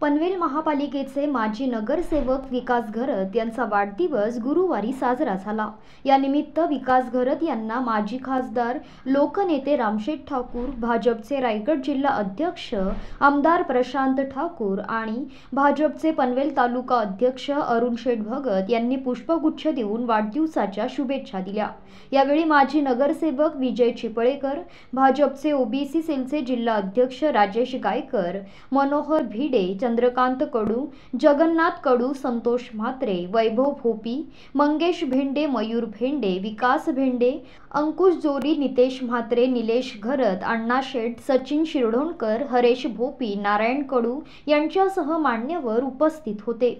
पनवेल महापालिकेचे माजी नगरसेवक विकास घरत यांचा वाढदिवस गुरुवारी साजरा झाला यानिमित्त विकास घरत यांना माजी खासदार लोकनेते रामशेठ ठाकूर भाजपचे रायगड जिल्हा अध्यक्ष आमदार प्रशांत ठाकूर आणि भाजपचे पनवेल तालुका अध्यक्ष अरुण शेठ भगत यांनी पुष्पगुच्छ देऊन वाढदिवसाच्या शुभेच्छा दिल्या यावेळी माजी नगरसेवक विजय चिपळेकर भाजपचे ओबीसी सेलचे जिल्हा अध्यक्ष राजेश गायकर मनोहर भिडे चंद्रकांत कडू जगन्नाथ कडू संतोष म्हात्रे वैभव भोपी मंगेश भेंडे मयूर भेंडे विकास भेंडे अंकुश जोरी नितेश म्हात्रे निलेश घरत अण्णा शेठ सचिन शिरढोणकर हरेश भोपी नारायण कडू यांच्यासह मान्यवर उपस्थित होते